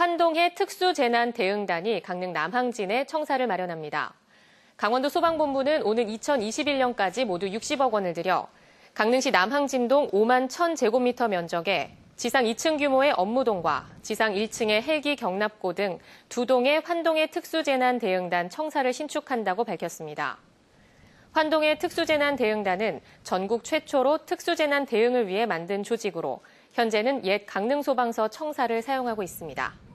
환동해 특수재난대응단이 강릉 남항진에 청사를 마련합니다. 강원도 소방본부는 오는 2021년까지 모두 60억 원을 들여 강릉시 남항진동 5만 1000제곱미터 면적에 지상 2층 규모의 업무동과 지상 1층의 헬기 경납고 등 두 동의 환동의 특수재난대응단 청사를 신축한다고 밝혔습니다. 환동의 특수재난대응단은 전국 최초로 특수재난 대응을 위해 만든 조직으로 현재는 옛 강릉소방서 청사를 사용하고 있습니다.